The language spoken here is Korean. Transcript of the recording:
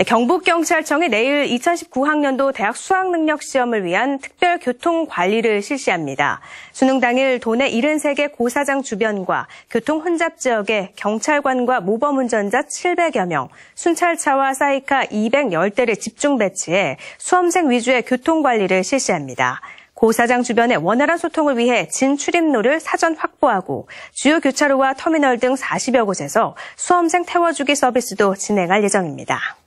네, 경북경찰청이 내일 2019학년도 대학 수학능력 시험을 위한 특별 교통 관리를 실시합니다. 수능 당일 도내 73개 고사장 주변과 교통 혼잡 지역에 경찰관과 모범 운전자 700여 명, 순찰차와 사이카 210대를 집중 배치해 수험생 위주의 교통 관리를 실시합니다. 고사장 주변의 원활한 소통을 위해 진출입로를 사전 확보하고 주요 교차로와 터미널 등 40여 곳에서 수험생 태워주기 서비스도 진행할 예정입니다.